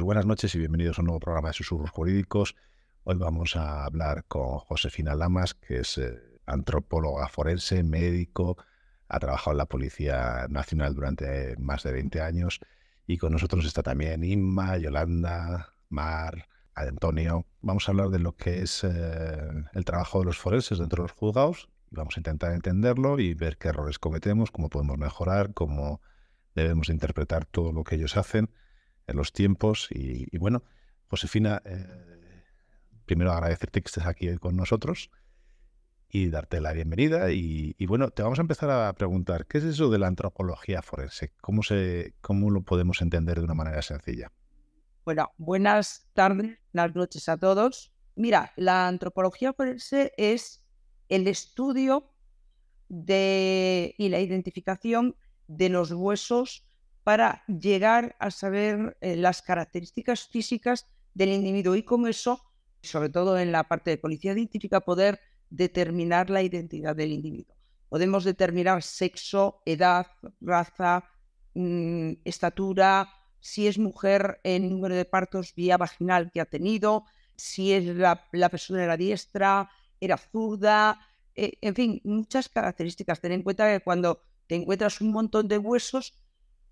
Pues buenas noches y bienvenidos a un nuevo programa de Susurros Jurídicos. Hoy vamos a hablar con Josefina Lamas, que es eh, antropóloga forense, médico, ha trabajado en la Policía Nacional durante eh, más de 20 años y con nosotros está también Inma, Yolanda, Mar, Antonio. Vamos a hablar de lo que es eh, el trabajo de los forenses dentro de los juzgados vamos a intentar entenderlo y ver qué errores cometemos, cómo podemos mejorar, cómo debemos interpretar todo lo que ellos hacen los tiempos. Y, bueno, Josefina, eh, primero agradecerte que estés aquí con nosotros y darte la bienvenida. Y, y, bueno, te vamos a empezar a preguntar, ¿qué es eso de la antropología forense? ¿Cómo, se, cómo lo podemos entender de una manera sencilla? Bueno, buenas tardes, buenas noches a todos. Mira, la antropología forense es el estudio de, y la identificación de los huesos para llegar a saber eh, las características físicas del individuo y con eso, sobre todo en la parte de policía científica, poder determinar la identidad del individuo. Podemos determinar sexo, edad, raza, mm, estatura, si es mujer, en número de partos vía vaginal que ha tenido, si es la, persona era diestra, era zurda, eh, en fin, muchas características. Ten en cuenta que cuando te encuentras un montón de huesos,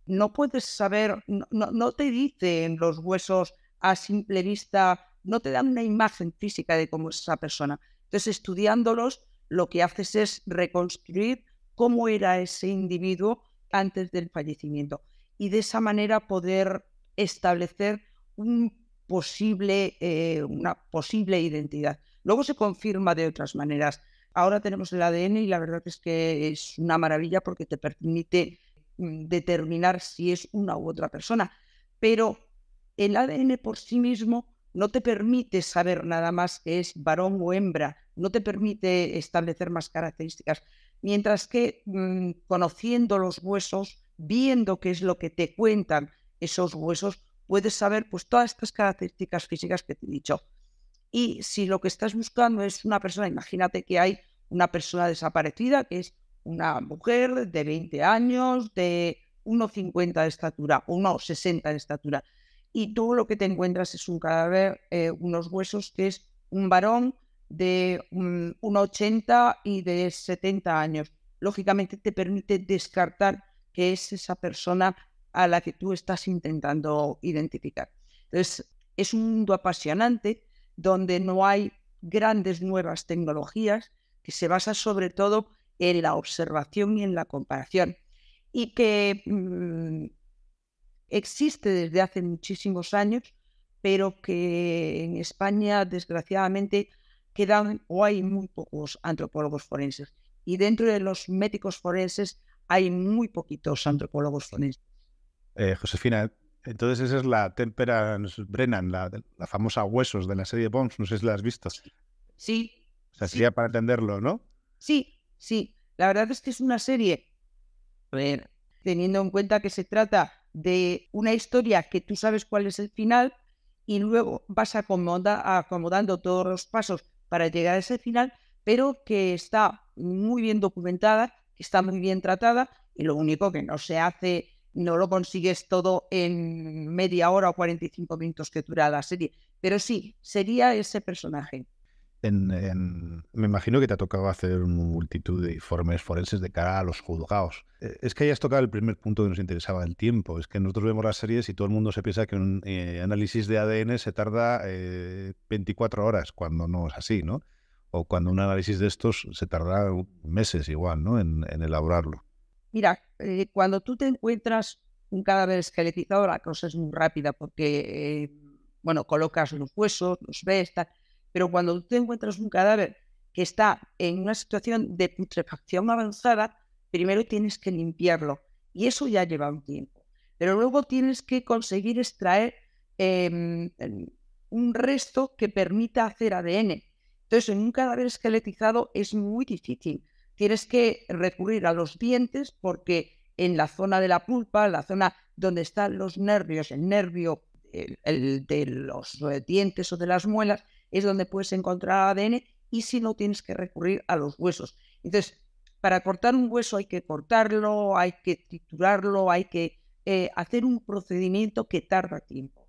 no puedes saber, no, te dicen los huesos a simple vista, no te dan una imagen física de cómo es esa persona. Entonces, estudiándolos, lo que haces es reconstruir cómo era ese individuo antes del fallecimiento y de esa manera poder establecer un posible, eh, una posible identidad. Luego se confirma de otras maneras. Ahora tenemos el ADN y la verdad es que es una maravilla porque te permite Mm, determinar si es una u otra persona, pero el ADN por sí mismo no te permite saber nada más que es varón o hembra, no te permite establecer más características, mientras que mm, conociendo los huesos, viendo qué es lo que te cuentan esos huesos, puedes saber pues todas estas características físicas que te he dicho. Y si lo que estás buscando es una persona, imagínate que hay una persona desaparecida que es una mujer de 20 años, de 1,50 de estatura, 1,60 de estatura. Y todo lo que te encuentras es un cadáver, eh, unos huesos, que es un varón de 1,80 mm, y de 70 años. Lógicamente te permite descartar que es esa persona a la que tú estás intentando identificar. Entonces, es un mundo apasionante donde no hay grandes nuevas tecnologías, que se basa sobre todo en la observación y en la comparación. Y que mm, existe desde hace muchísimos años, pero que en España, desgraciadamente, quedan o hay muy pocos antropólogos forenses. Y dentro de los médicos forenses hay muy poquitos antropólogos forenses. Eh, Josefina, entonces esa es la Temperance Brennan, la, famosa Huesos de la serie de Bones, no sé si la has visto. Sí. O sea, sería para entenderlo, ¿no? Sí, Sí, la verdad es que es una serie, a ver, teniendo en cuenta que se trata de una historia que tú sabes cuál es el final y luego vas acomodando todos los pasos para llegar a ese final, pero que está muy bien documentada, está muy bien tratada y lo único que no se hace, no lo consigues todo en media hora o 45 minutos que dura la serie, pero sí, sería ese personaje. En, me imagino que te ha tocado hacer multitud de informes forenses de cara a los juzgados. Eh, es que hayas tocado el primer punto que nos interesaba, el tiempo. Es que nosotros vemos las series y todo el mundo se piensa que un eh, análisis de ADN se tarda 24 eh, horas, cuando no es así, ¿no? O cuando un análisis de estos se tarda meses igual, ¿no? En, elaborarlo. Mira, cuando tú te encuentras un cadáver esqueletizado, la cosa es muy rápida porque, bueno, colocas los huesos, los ves, tal pero cuando tú te encuentras un cadáver que está en una situación de putrefacción avanzada, primero tienes que limpiarlo. Y eso ya lleva un tiempo. Pero luego tienes que conseguir extraer em, em, un resto que permita hacer ADN. Entonces, en un cadáver esqueletizado es muy difícil. Tienes que recurrir a los dientes porque en la zona de la pulpa, la zona donde están los nervios, el nervio de los eh, dientes o de las muelas, es donde puedes encontrar ADN y si no tienes que recurrir a los huesos. Entonces, para cortar un hueso hay que cortarlo, hay que triturarlo, hay que eh, hacer un procedimiento que tarda tiempo.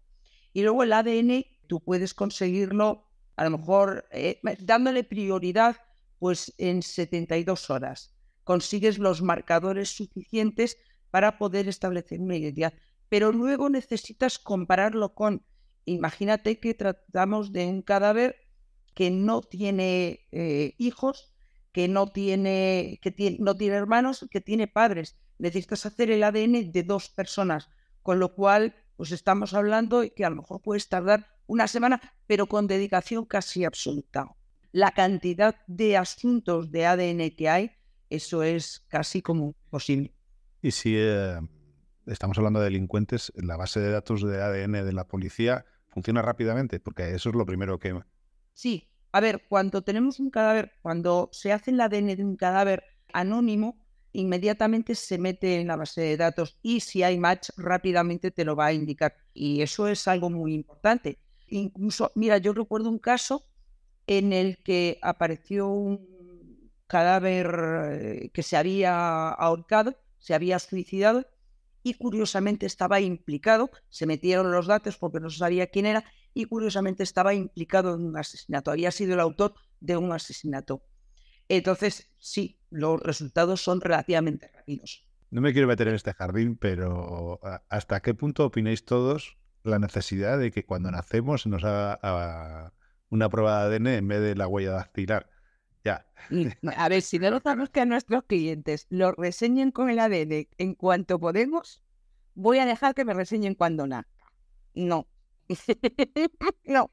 Y luego el ADN tú puedes conseguirlo a lo mejor eh, dándole prioridad pues en 72 horas. Consigues los marcadores suficientes para poder establecer una identidad. Pero luego necesitas compararlo con imagínate que tratamos de un cadáver que no tiene eh, hijos, que no tiene, que no tiene hermanos, que tiene padres. Necesitas hacer el ADN de dos personas, con lo cual, pues estamos hablando que a lo mejor puedes tardar una semana, pero con dedicación casi absoluta. La cantidad de asuntos de ADN que hay, eso es casi como posible. Y si eh, estamos hablando de delincuentes, la base de datos de ADN de la policía funciona rápidamente? Porque eso es lo primero que... Sí, a ver, cuando tenemos un cadáver, cuando se hace el ADN de un cadáver anónimo, inmediatamente se mete en la base de datos y si hay match rápidamente te lo va a indicar. Y eso es algo muy importante. Incluso, mira, yo recuerdo un caso en el que apareció un cadáver eh, que se había ahorcado, se había suicidado y curiosamente estaba implicado, se metieron los datos porque no se sabía quién era y curiosamente estaba implicado en un asesinato, había sido el autor de un asesinato. Entonces, sí, los resultados son relativamente rápidos. No me quiero meter en este jardín, pero ¿hasta qué punto opináis todos la necesidad de que cuando mm. nacemos nos haga ah, una prueba de ADN en vez de la huella dactilar? Ya. a ver, si no sabemos que a nuestros clientes lo reseñen con el ADN en cuanto podemos, voy a dejar que me reseñen cuando nazca. No. no.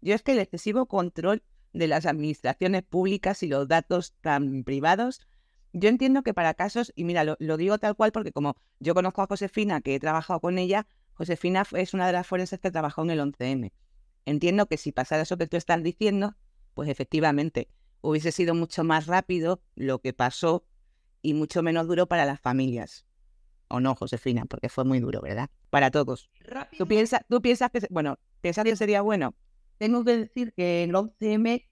Yo es que el excesivo control de las administraciones públicas y los datos tan privados, yo entiendo que para casos, y mira, lo, lo digo tal cual porque como yo conozco a Josefina, que he trabajado con ella, Josefina es una de las forenses que trabajó en el 11M. Entiendo que si pasara eso que tú estás diciendo, pues efectivamente, hubiese sido mucho más rápido lo que pasó y mucho menos duro para las familias. O no, Josefina, porque fue muy duro, ¿verdad? Para todos. ¿Tú, piensas, tú piensas que, bueno, piensas que sería bueno. Tengo que decir que el 11M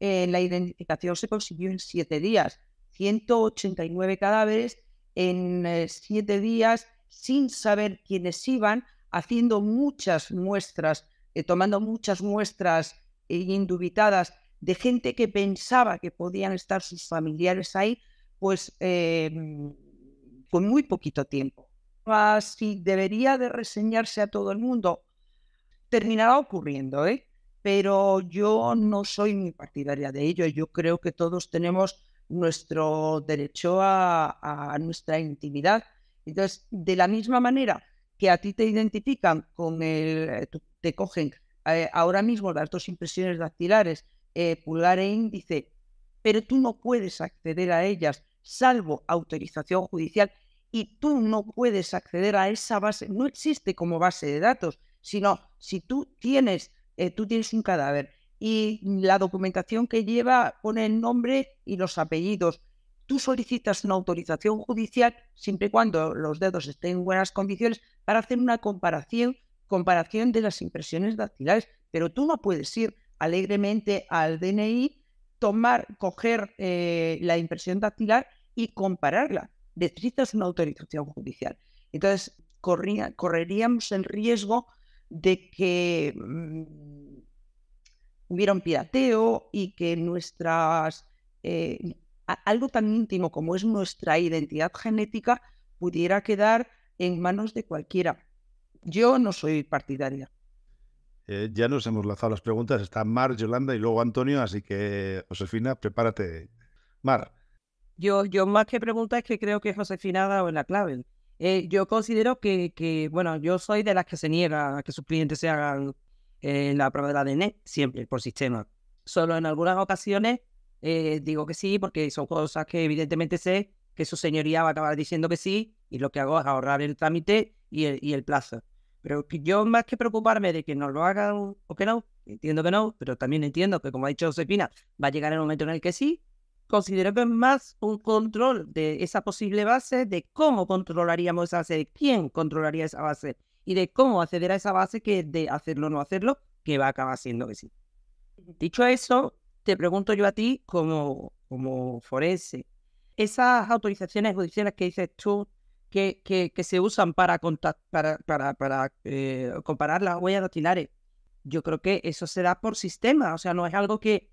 eh, la identificación se consiguió en siete días. 189 cadáveres en eh, siete días sin saber quiénes iban, haciendo muchas muestras, eh, tomando muchas muestras indubitadas de gente que pensaba que podían estar sus familiares ahí, pues em, con muy poquito tiempo. Ah, si debería de reseñarse a todo el mundo. Terminará ocurriendo, ¿eh? pero yo no soy muy partidaria de ello. Yo creo que todos tenemos nuestro derecho a, nuestra intimidad. Entonces, de la misma manera que a ti te identifican con el, eh, te cogen eh, ahora mismo las dos impresiones dactilares eh, pulgar e índice, pero tú no puedes acceder a ellas salvo autorización judicial y tú no puedes acceder a esa base, no existe como base de datos, sino si tú tienes, eh, tú tienes un cadáver y la documentación que lleva pone el nombre y los apellidos, tú solicitas una autorización judicial siempre y cuando los dedos estén en buenas condiciones para hacer una comparación, comparación de las impresiones dactilares, pero tú no puedes ir alegremente al DNI, tomar, coger eh, la impresión dactilar y compararla. Necesitas una autorización judicial. Entonces, correríamos el riesgo de que mm, hubiera un pirateo y que nuestras... Eh, algo tan íntimo como es nuestra identidad genética pudiera quedar en manos de cualquiera. Yo no soy partidaria eh, ya nos hemos lanzado las preguntas. Está Mar, Yolanda y luego Antonio, así que Josefina, prepárate. Mar. Yo, yo más que preguntas es que creo que Josefina ha dado en la clave. Eh, yo considero que, bueno, yo soy de las que se niega a que sus clientes se hagan en eh, la prueba de la ADN, siempre por sistema. Solo en algunas ocasiones digo que sí, porque son cosas que evidentemente sé que su señoría va a acabar diciendo que sí, y lo que hago es ahorrar el trámite y y el plazo. Pero yo más que preocuparme de que no lo hagan o que no, entiendo que no, pero también entiendo que como ha dicho Josepina va a llegar el momento en el que sí, considero que es más un control de esa posible base, de cómo controlaríamos esa base, de quién controlaría esa base y de cómo acceder a esa base que de hacerlo o no hacerlo, que va a acabar siendo que sí. Dicho eso, te pregunto yo a ti como, como forense, esas autorizaciones judiciales que dices tú que, se usan para, eh, comparar las huellas dactilares. Yo creo que eso se da por sistema, o sea, no es algo que,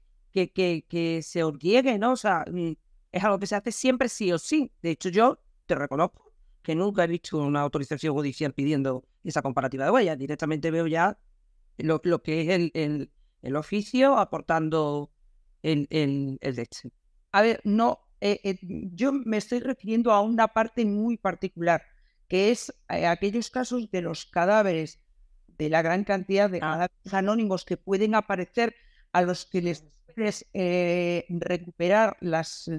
se orguegue, ¿no? O sea, mm, es algo que se hace siempre sí o sí. De hecho, yo te reconozco que nunca he visto una autorización judicial pidiendo esa comparativa de huellas. Directamente veo ya lo, que es el, oficio aportando el, el, A ver, no, eh, eh, yo me estoy refiriendo a una parte muy particular, que es eh, aquellos casos de los cadáveres, de la gran cantidad de ah. cadáveres anónimos que pueden aparecer a los que les puedes recuperar las,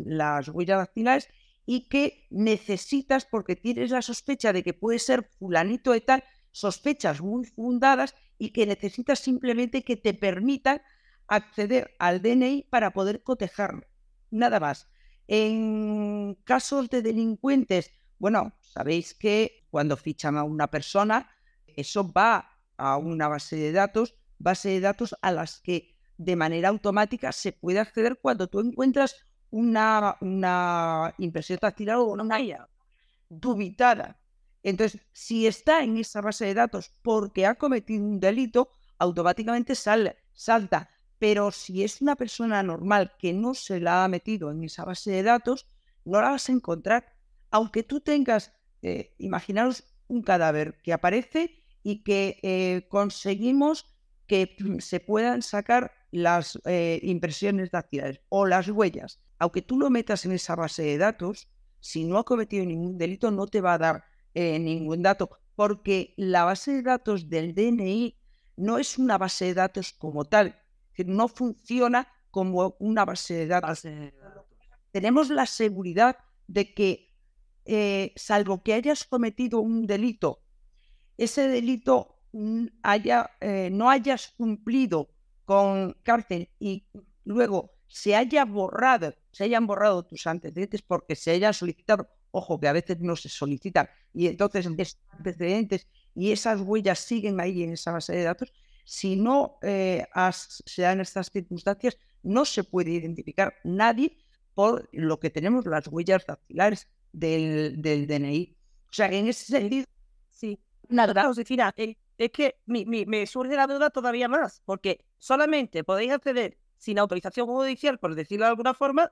huellas dactilares y que necesitas, porque tienes la sospecha de que puede ser fulanito de tal, sospechas muy fundadas y que necesitas simplemente que te permitan acceder al DNI para poder cotejarlo. Nada más. En casos de delincuentes, bueno, sabéis que cuando fichan a una persona, eso va a una base de datos, base de datos a las que de manera automática se puede acceder cuando tú encuentras una, una impresión dactilar o una malla dubitada. Entonces, si está en esa base de datos porque ha cometido un delito, automáticamente sale, salta pero si es una persona normal que no se la ha metido en esa base de datos, no la vas a encontrar. Aunque tú tengas, eh, imaginaros un cadáver que aparece y que eh, conseguimos que mm, se puedan sacar las eh, impresiones dactilares o las huellas. Aunque tú lo metas en esa base de datos, si no ha cometido ningún delito, no te va a dar eh, ningún dato, porque la base de datos del DNI no es una base de datos como tal, que no funciona como una base de datos. Tenemos la seguridad de que, eh, salvo que hayas cometido un delito, ese delito haya, eh, no hayas cumplido con cárcel y luego se haya borrado, se hayan borrado tus antecedentes porque se hayan solicitado, ojo, que a veces no se solicitan, y entonces antecedentes y esas huellas siguen ahí en esa base de datos, si no eh, se dan estas circunstancias, no se puede identificar nadie por lo que tenemos las huellas dactilares del, DNI. O sea, en ese sentido. Sí, nada, os decía, ah, eh, es que me surge la duda todavía más, porque solamente podéis acceder sin autorización judicial, por decirlo de alguna forma,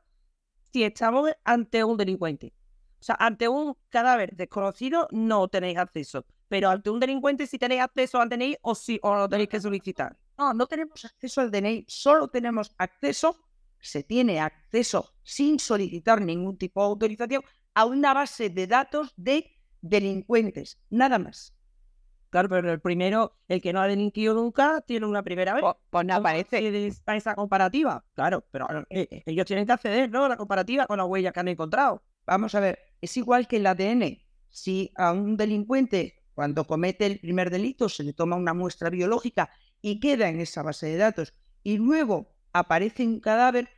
si estamos ante un delincuente. O sea, ante un cadáver desconocido no tenéis acceso. Pero ante un delincuente si tenéis acceso al DNI o, si, o lo tenéis que solicitar. No, no tenemos acceso al DNI, solo tenemos acceso, se tiene acceso sin solicitar ningún tipo de autorización a una base de datos de delincuentes, nada más. Claro, pero el primero, el que no ha delinquido nunca, tiene una primera vez. Pues, nada, pues no aparece. Esa comparativa, claro, pero eh, eh, eh. ellos tienen que acceder, ¿no? La comparativa con la huella que han encontrado. Vamos a ver, es igual que el ADN. Si a un delincuente cuando comete el primer delito se le toma una muestra biológica y queda en esa base de datos. Y luego aparece un cadáver,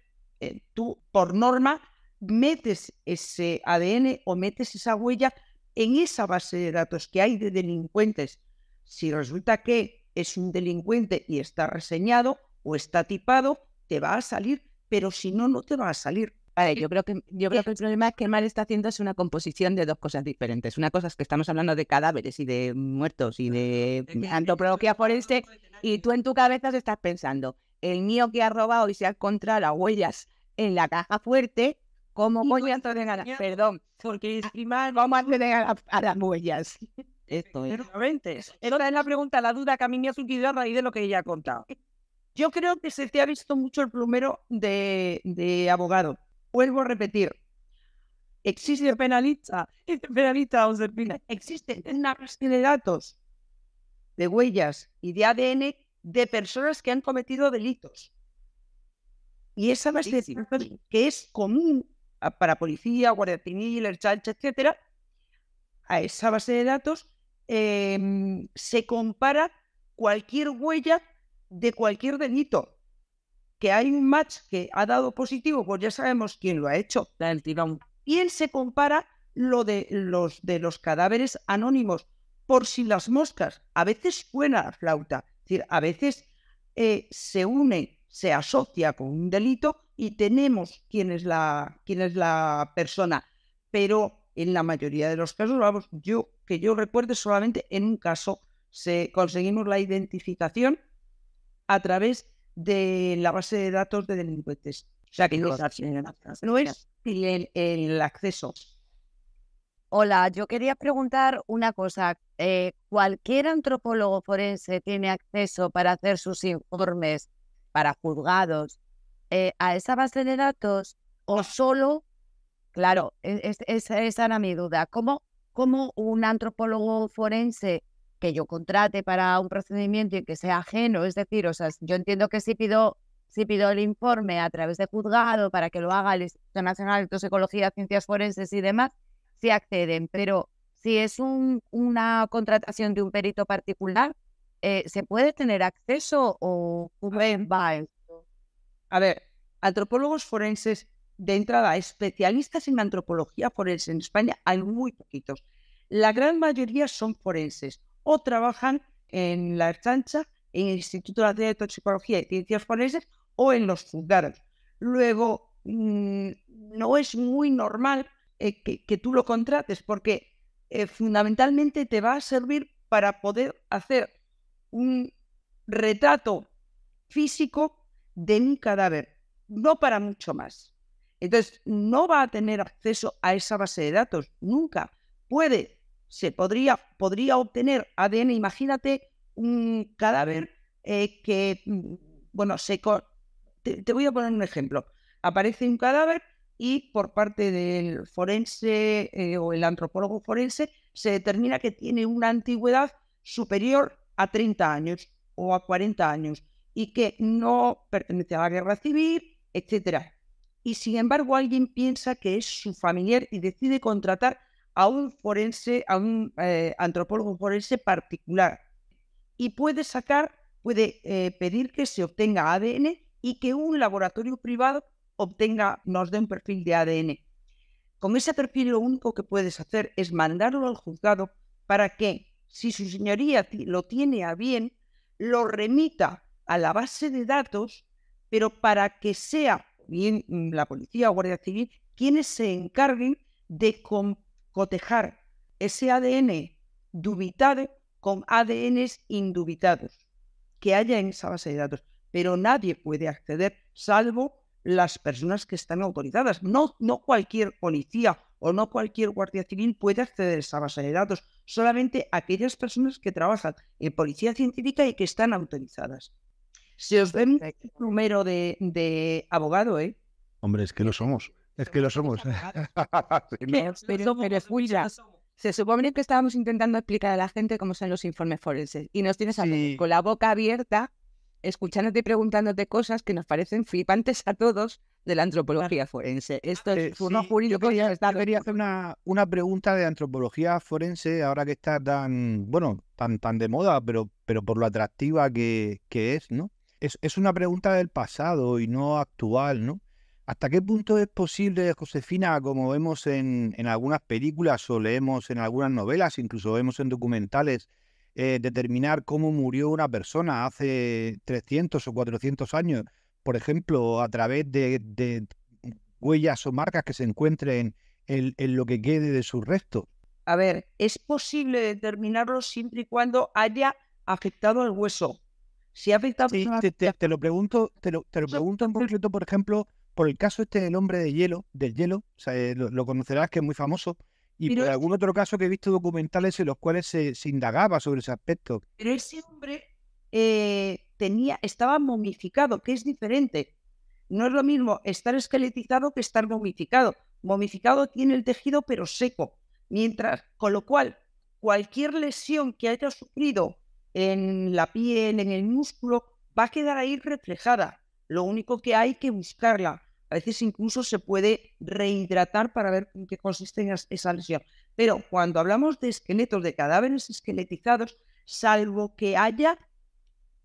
eh, tú por norma metes ese ADN o metes esa huella en esa base de datos que hay de delincuentes. Si resulta que es un delincuente y está reseñado o está tipado, te va a salir, pero si no, no te va a salir. Vale, yo creo que yo creo que el problema es que mal está haciendo es una composición de dos cosas diferentes. Una cosa es que estamos hablando de cadáveres y de muertos y de antropología forense y tú en tu cabeza estás pensando, el mío que ha robado y se ha encontrado las huellas en la caja fuerte, ¿cómo voy a entregar Perdón, porque ah, es vamos a tener a, las huellas. Esto es. Esa es la pregunta, la duda que a mí me ha surgido a raíz de lo que ella ha contado. Yo creo que se te ha visto mucho el plumero de abogado. Vuelvo a repetir, existe penalita existe una base de datos, de huellas y de ADN de personas que han cometido delitos. Y esa base de datos que es común para policía, guardia civil, etcétera, a esa base de datos em, se compara cualquier huella de cualquier delito hay un match que ha dado positivo, pues ya sabemos quién lo ha hecho. El Y él se compara lo de los, de los cadáveres anónimos, por si las moscas. A veces suena la flauta, es decir, a veces eh, se une, se asocia con un delito y tenemos quién es la, quién es la persona. Pero en la mayoría de los casos, vamos, yo que yo recuerde solamente en un caso se conseguimos la identificación a través de de la base de datos de delincuentes. O sea, que no es, no es el, el acceso. Hola, yo quería preguntar una cosa. Eh, ¿Cualquier antropólogo forense tiene acceso para hacer sus informes para juzgados eh, a esa base de datos o solo? Claro, e-, es, esa era mi duda. ¿Cómo un antropólogo forense que yo contrate para un procedimiento y que sea ajeno. Es decir, o sea, yo entiendo que si pido, si pido el informe a través de juzgado para que lo haga el Instituto Nacional de Toxicología, Ciencias Forenses y demás, sí acceden, pero si es un, una contratación de un perito particular, eh, ¿se puede tener acceso o cómo va esto? A ver, antropólogos forenses de entrada, especialistas en antropología forense en España, hay muy poquitos. La gran mayoría son forenses o trabajan en la chancha, en el Instituto de Toxicología y Ciencias Forenses o en los juzgados. Luego, mm, no es muy normal eh, que, tú lo contrates porque eh, fundamentalmente te va a servir para poder hacer un retrato físico de un cadáver, no para mucho más. Entonces, no va a tener acceso a esa base de datos nunca. Puede se podría, podría obtener ADN, imagínate un cadáver eh, que, mm, bueno, se... Te, voy a poner un ejemplo. Aparece un cadáver y por parte del forense eh, o el antropólogo forense se determina que tiene una antigüedad superior a 30 años o a 40 años y que no pertenece a la guerra civil, etc. Y sin embargo alguien piensa que es su familiar y decide contratar a un forense, a un eh, antropólogo forense particular. Y puede sacar, puede eh, pedir que se obtenga ADN y que un laboratorio privado obtenga, nos dé un perfil de ADN. Con ese perfil lo único que puedes hacer es mandarlo al juzgado para que, si su señoría lo tiene a bien, lo remita a la base de datos, pero para que sea bien mm, la policía o guardia civil quienes se encarguen de comprobar cotejar ese ADN dubitado con ADNs indubitados que haya en esa base de datos. Pero nadie puede acceder salvo las personas que están autorizadas. No, no cualquier policía o no cualquier guardia civil puede acceder a esa base de datos, solamente aquellas personas que trabajan en policía científica y que están autorizadas. Si os ven un número de, de abogado, ¿eh? Hombre, es que lo eh, somos. Es que lo somos. se supone que estábamos intentando explicar a la gente cómo son los informes forenses y nos tienes a con la boca abierta, escuchándote y preguntándote cosas que nos parecen flipantes a todos de la antropología forense. Esto eh, es uno Yo quería, hacer una, una, pregunta de antropología forense ahora que está tan, bueno, tan, tan de moda, pero, pero por lo atractiva que, es, ¿no? Es, es una pregunta del pasado y no actual, ¿no? ¿Hasta qué punto es posible, Josefina, como vemos en, en, algunas películas o leemos en algunas novelas, incluso vemos en documentales, eh, determinar cómo murió una persona hace 300 o 400 años? Por ejemplo, a través de, huellas o marcas que se encuentren en, lo que quede de su resto. A ver, es posible determinarlo siempre y cuando haya afectado al hueso. Si ha afectado... Sí, te, lo pregunto, te lo, te lo pregunto en concreto, por ejemplo, por el caso este del hombre de hielo, del hielo, eh, lo, conocerás que es muy famoso, y por algún otro caso que he visto documentales en los cuales se, indagaba sobre ese aspecto. Pero ese hombre eh, tenía, estaba momificado, que es diferente. No es lo mismo estar esqueletizado que estar momificado. Momificado tiene el tejido pero seco, mientras, con lo cual, cualquier lesión que haya sufrido en la piel, en el músculo, va a quedar ahí reflejada lo único que hay que buscarla. A veces incluso se puede rehidratar para ver en qué consiste esa lesión. Pero cuando hablamos de esqueletos, de cadáveres esqueletizados, salvo que haya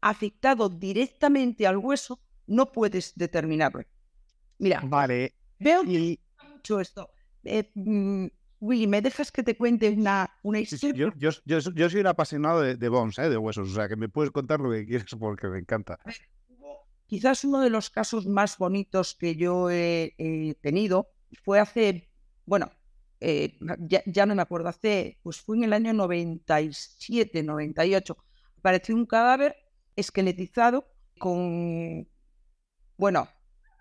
afectado directamente al hueso, no puedes determinarlo. Mira, vale. veo y... mucho esto. Eh, mm, Willy, ¿me dejas que te cuente una, historia? Yo, soy un apasionado de, bones, ¿eh? de huesos, o sea que me puedes contar lo que quieras porque me encanta. Quizás uno de los casos más bonitos que yo he, tenido fue hace, bueno, eh, ya, no me acuerdo, hace, pues fue en el año 97, 98, apareció un cadáver esqueletizado con, bueno,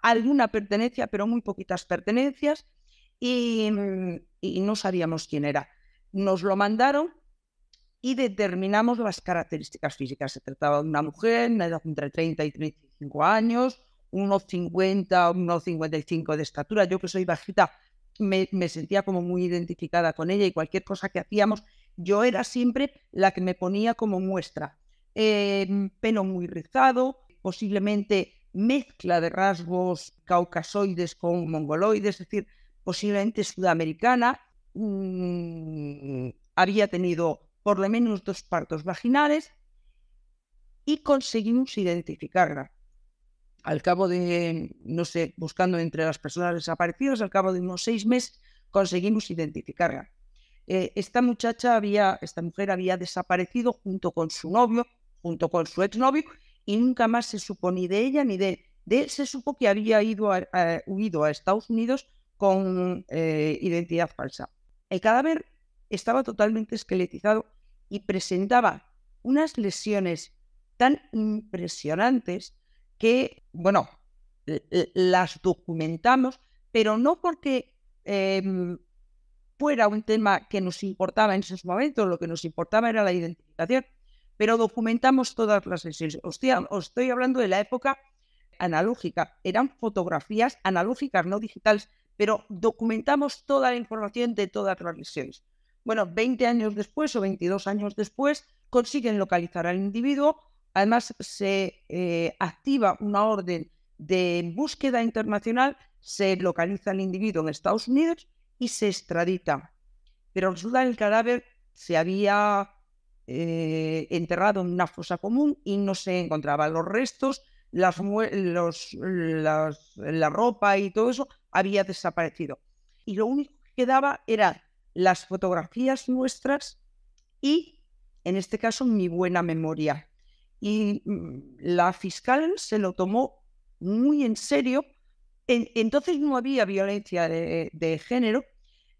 alguna pertenencia, pero muy poquitas pertenencias, y, mm, y no sabíamos quién era. Nos lo mandaron y determinamos las características físicas. Se trataba de una mujer, una edad entre 30 y 35 años, unos 50, unos 55 de estatura. Yo que soy bajita, me, sentía como muy identificada con ella y cualquier cosa que hacíamos, yo era siempre la que me ponía como muestra. Em, pelo muy rizado, posiblemente mezcla de rasgos caucasoides con mongoloides, es decir, posiblemente sudamericana. Mm, había tenido por lo menos dos partos vaginales y conseguimos identificarla al cabo de, no sé, buscando entre las personas desaparecidas, al cabo de unos seis meses conseguimos identificarla. Eh, esta muchacha había, esta mujer había desaparecido junto con su novio, junto con su exnovio, y nunca más se supo ni de ella ni de, de él. Se supo que había ido huido a Estados Unidos con eh, identidad falsa. El cadáver estaba totalmente esqueletizado y presentaba unas lesiones tan impresionantes que, bueno, las documentamos, pero no porque em, fuera un tema que nos importaba en esos momentos, lo que nos importaba era la identificación, pero documentamos todas las sesiones. Hostia, os estoy hablando de la época analógica, eran fotografías analógicas, no digitales, pero documentamos toda la información de todas las lesiones. Bueno, 20 años después o 22 años después consiguen localizar al individuo, Además, se eh, activa una orden de búsqueda internacional, se localiza el individuo en Estados Unidos y se extradita. Pero resulta que el cadáver se había eh, enterrado en una fosa común y no se encontraban los restos, las, la ropa y todo eso había desaparecido. Y lo único que quedaba eran las fotografías nuestras y, en este caso, mi buena memoria, y mm, la fiscal se lo tomó muy en serio. entonces no había violencia de, género,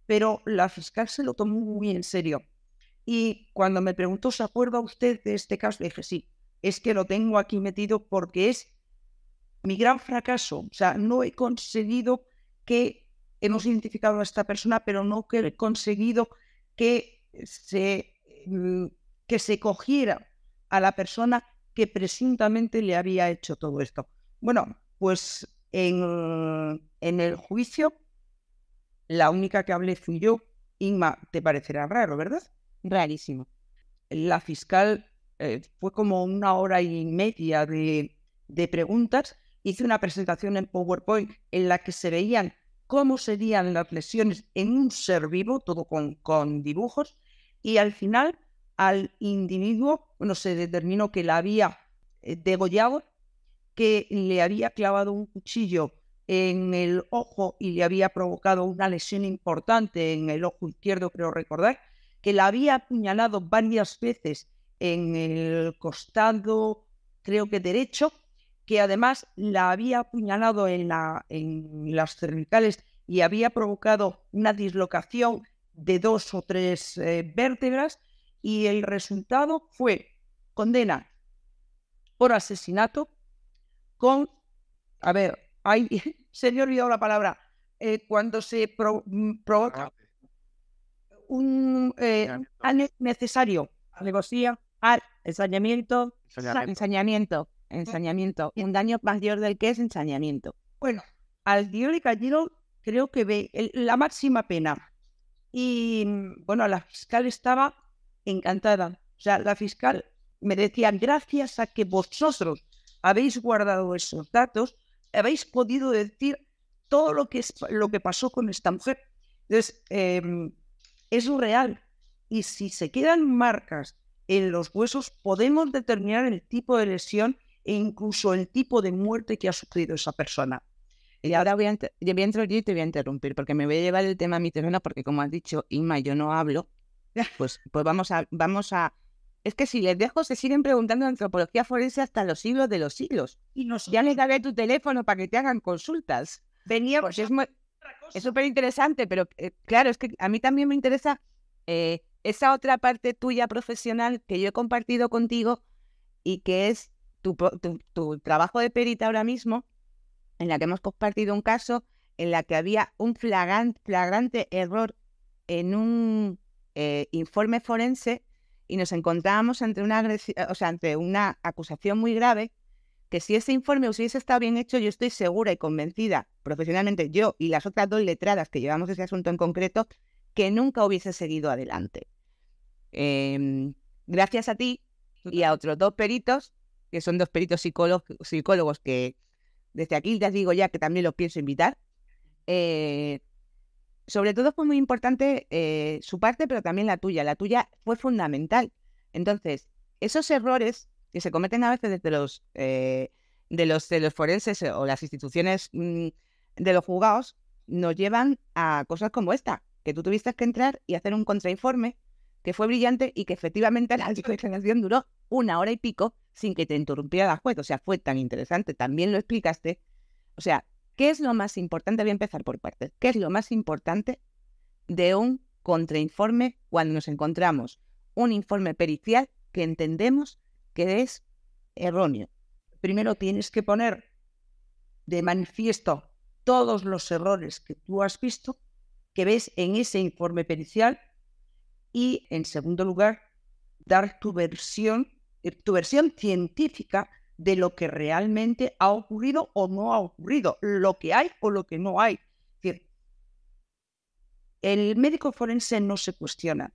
pero la fiscal se lo tomó muy en serio. Y cuando me preguntó, ¿se acuerda usted de este caso? Le dije, sí, es que lo tengo aquí metido porque es mi gran fracaso. O sea, no he conseguido que hemos identificado a esta persona, pero no he conseguido que se, mm, que se cogiera a la persona que presuntamente le había hecho todo esto. Bueno, pues en, el juicio, la única que hablé fui yo. Inma, te parecerá raro, ¿verdad? Rarísimo. La fiscal eh, fue como una hora y media de, de preguntas. Hice una presentación en PowerPoint en la que se veían cómo serían las lesiones en un ser vivo, todo con, con dibujos, y al final al individuo, bueno, se determinó que la había eh, degollado, que le había clavado un cuchillo en el ojo y le había provocado una lesión importante en el ojo izquierdo, creo recordar, que la había apuñalado varias veces en el costado, creo que derecho, que además la había apuñalado en, la, en las cervicales y había provocado una dislocación de dos o tres eh, vértebras y el resultado fue condena por asesinato con, a ver, se me ha olvidado la palabra, eh, cuando se mm, provoca un eh, necesario, alegosía, al ensañamiento, ensañamiento, ensañamiento, un daño mayor del que es ensañamiento. Bueno, al diario le cayeron, creo que ve la máxima pena. Y mm, bueno, la fiscal estaba encantada. O sea, la fiscal me decía, gracias a que vosotros habéis guardado esos datos, habéis podido decir todo lo que, es, lo que pasó con esta mujer. Entonces, em, es real. Y si se quedan marcas en los huesos, podemos determinar el tipo de lesión e incluso el tipo de muerte que ha sufrido esa persona. Y ahora voy a, yo te voy a interrumpir, porque me voy a llevar el tema a mi terreno, porque como has dicho, Inma, yo no hablo, pues, pues vamos a, vamos a. Es que si les dejo, se siguen preguntando antropología forense hasta los siglos de los siglos. Y Ya les daré tu teléfono para que te hagan consultas. Venía, es súper interesante, pero eh, claro, es que a mí también me interesa eh, esa otra parte tuya profesional que yo he compartido contigo y que es tu, trabajo de perita ahora mismo, en la que hemos compartido un caso en la que había un flagrante error en un eh, informe forense y nos encontramos ante una, o sea, una acusación muy grave que si ese informe hubiese estado bien hecho, yo estoy segura y convencida, profesionalmente yo y las otras dos letradas que llevamos ese asunto en concreto, que nunca hubiese seguido adelante. Em, gracias a ti y a otros dos peritos, que son dos peritos psicólogos, que desde aquí les digo ya que también los pienso invitar, eh, sobre todo fue muy importante eh, su parte, pero también la tuya. La tuya fue fundamental. Entonces, esos errores que se cometen a veces desde los, eh, de los, de los forenses o las instituciones mm, de los juzgados nos llevan a cosas como esta, que tú tuviste que entrar y hacer un contrainforme que fue brillante y que efectivamente la declaración duró una hora y pico sin que te interrumpiera la juez. O sea, fue tan interesante, también lo explicaste. O sea, ¿Qué es lo más importante? Voy a empezar por parte. ¿Qué es lo más importante de un contrainforme cuando nos encontramos un informe pericial que entendemos que es erróneo? Primero tienes que poner de manifiesto todos los errores que tú has visto, que ves en ese informe pericial y, en segundo lugar, dar tu versión, tu versión científica de lo que realmente ha ocurrido o no ha ocurrido, lo que hay o lo que no hay. el médico forense no se cuestiona,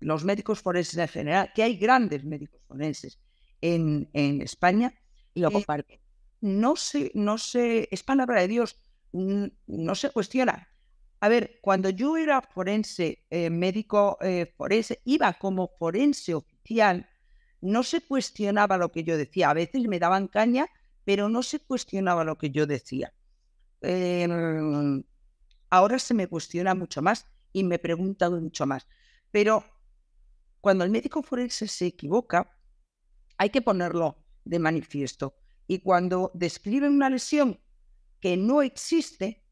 los médicos forenses en general, que hay grandes médicos forenses en, España. lo eh, no se, no se, es palabra de Dios, no se cuestiona. A ver, cuando yo era forense, eh, médico eh, forense, iba como forense oficial no se cuestionaba lo que yo decía. A veces me daban caña, pero no se cuestionaba lo que yo decía. Em, ahora se me cuestiona mucho más y me pregunta mucho más. Pero cuando el médico forense se equivoca, hay que ponerlo de manifiesto. Y cuando describen una lesión que no existe,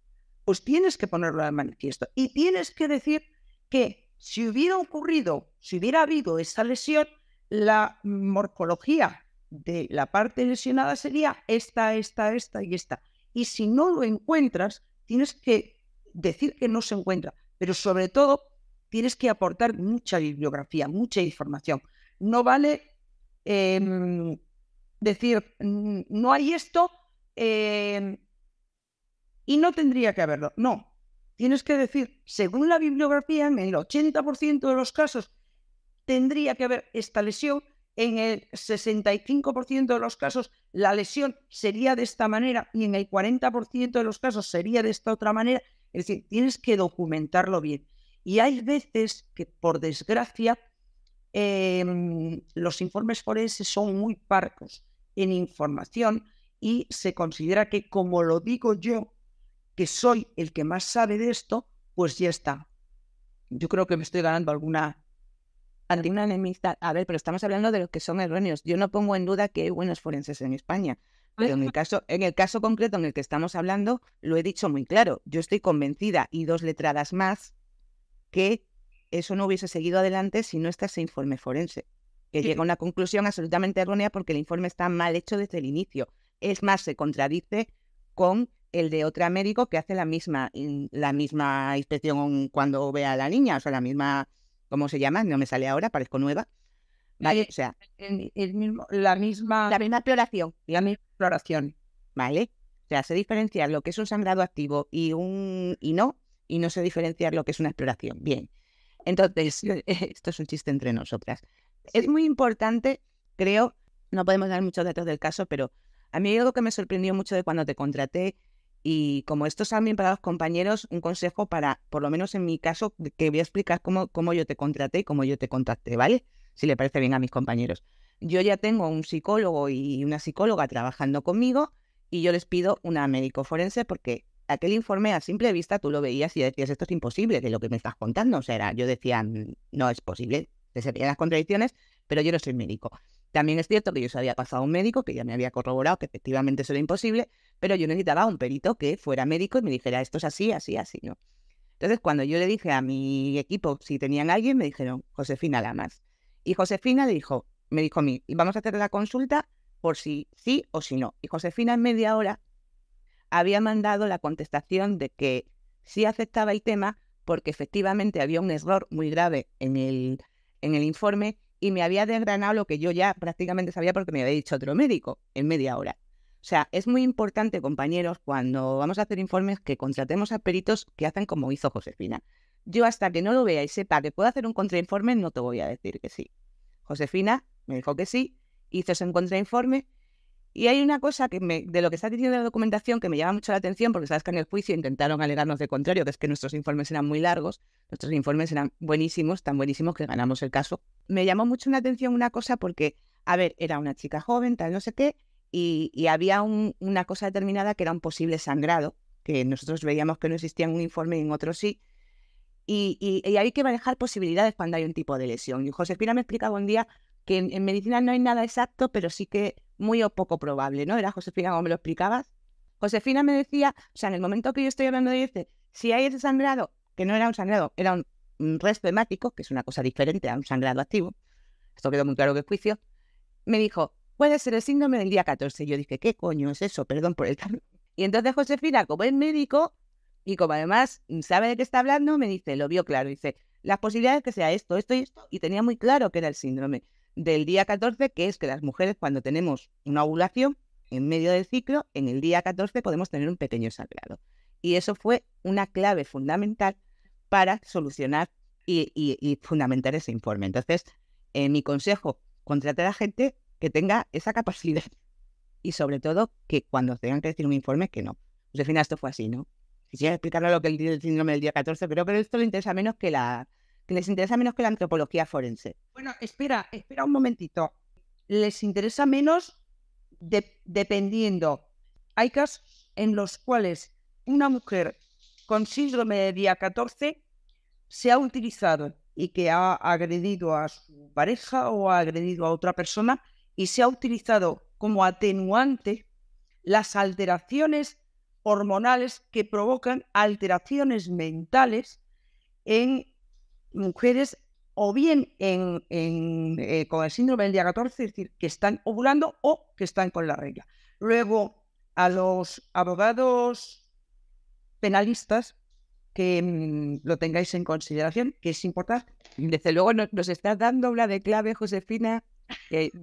pues tienes que ponerlo de manifiesto. Y tienes que decir que si hubiera ocurrido, si hubiera habido esa lesión, la morfología de la parte lesionada sería esta, esta, esta y esta. Y si no lo encuentras, tienes que decir que no se encuentra, pero sobre todo tienes que aportar mucha bibliografía, mucha información. No vale em, decir, mm, no hay esto em, y no tendría que haberlo. No, tienes que decir, según la bibliografía, en el 80% de los casos tendría que haber esta lesión. En el 65% de los casos la lesión sería de esta manera y en el 40% de los casos sería de esta otra manera. Es decir, tienes que documentarlo bien. Y hay veces que, por desgracia, em, los informes forenses son muy parcos en información y se considera que como lo digo yo, que soy el que más sabe de esto, pues ya está. Yo creo que me estoy ganando alguna una enemistad. A ver, pero estamos hablando de los que son erróneos. Yo no pongo en duda que hay buenos forenses en España. Pero en el caso, en el caso concreto en el que estamos hablando, lo he dicho muy claro. Yo estoy convencida, y dos letradas más, que eso no hubiese seguido adelante si no está ese informe forense, que llega a una conclusión absolutamente errónea porque el informe está mal hecho desde el inicio. Es más, se contradice con el de otro médico que hace la misma, mm, la misma inspección cuando ve a la niña, o sea, la misma ¿cómo se llama? No me sale ahora, parezco nueva. ¿Vale? Eh, o sea, la misma. La misma exploración. La misma exploración. ¿Vale? O sea, se lo que es un sangrado activo y un y no, y no se diferenciar lo que es una exploración. Bien. Entonces, esto es un chiste entre nosotras. Es muy importante, creo, no podemos dar muchos datos del caso, pero a mí algo que me sorprendió mucho de cuando te contraté y como esto es también para los compañeros, un consejo para, por lo menos en mi caso, que voy a explicar cómo, cómo yo te contraté y cómo yo te contacté, ¿vale? Si le parece bien a mis compañeros. Yo ya tengo un psicólogo y una psicóloga trabajando conmigo y yo les pido una médico forense porque aquel informe a simple vista tú lo veías y decías, esto es imposible de lo que me estás contando. O sea, yo decía, mm, no es posible, te serían las contradicciones, pero yo no soy médico. También es cierto que yo se había pasado a un médico que ya me había corroborado que efectivamente eso era imposible, pero yo necesitaba un perito que fuera médico y me dijera esto es así, así, así, ¿no? Entonces, cuando yo le dije a mi equipo si tenían alguien, me dijeron Josefina Lamas. Y Josefina le dijo, me dijo a mí, vamos a hacer la consulta por si sí o si no. Y Josefina en media hora había mandado la contestación de que sí aceptaba el tema porque efectivamente había un error muy grave en el, en el informe y me había desgranado lo que yo ya prácticamente sabía porque me había dicho otro médico en media hora. O sea, es muy importante, compañeros, cuando vamos a hacer informes, que contratemos a peritos que hacen como hizo Josefina. Yo hasta que no lo vea y sepa que puedo hacer un contrainforme, no te voy a decir que sí. Josefina me dijo que sí, hizo ese contrainforme. Y hay una cosa que me, de lo que está diciendo la documentación que me llama mucho la atención, porque sabes que en el juicio intentaron alegarnos de contrario, que es que nuestros informes eran muy largos, nuestros informes eran buenísimos, tan buenísimos que ganamos el caso. Me llamó mucho la atención una cosa porque, a ver, era una chica joven, tal, no sé qué, y, había una cosa determinada que era un posible sangrado, que nosotros veíamos que no existía en un informe y en otro sí. Y, hay que manejar posibilidades cuando hay un tipo de lesión. Y Josefina me explicaba un día que en, medicina no hay nada exacto, pero sí que muy o poco probable, ¿no? Era Josefina como me lo explicabas. Josefina me decía, o sea, en el momento que yo estoy hablando de este, si hay ese sangrado, que no era un sangrado, era un, resto que es una cosa diferente a un sangrado activo, esto quedó muy claro que el juicio, me dijo, Puede ser el síndrome del día 14? Yo dije, ¿qué coño es eso? Perdón por el cambio. Y entonces Josefina, como es médico y como además sabe de qué está hablando, me dice, lo vio claro, dice, las posibilidades que sea esto, esto y esto, y tenía muy claro que era el síndrome del día 14, que es que las mujeres cuando tenemos una ovulación en medio del ciclo, en el día 14 podemos tener un pequeño sangrado. Y eso fue una clave fundamental para solucionar y, fundamentar ese informe. Entonces, eh, mi consejo, contrate a gente que tenga esa capacidad y sobre todo que cuando tengan que decir un informe, que no. Pues al final esto fue así, ¿no? Quisiera explicarle lo que es el síndrome del día 14, pero creo que esto le interesa menos que la les interesa menos que la antropología forense. Bueno, espera, espera un momentito. Les interesa menos dependiendo. Hay casos en los cuales una mujer con síndrome del día 14 se ha utilizado y que ha agredido a su pareja o ha agredido a otra persona y se ha utilizado como atenuante las alteraciones hormonales que provocan alteraciones mentales en mujeres o bien en, eh, con el síndrome del día 14, es decir, que están ovulando o que están con la regla. Luego, a los abogados penalistas, que mm, lo tengáis en consideración, que es importante. Desde luego nos, está dando una de clave, Josefina,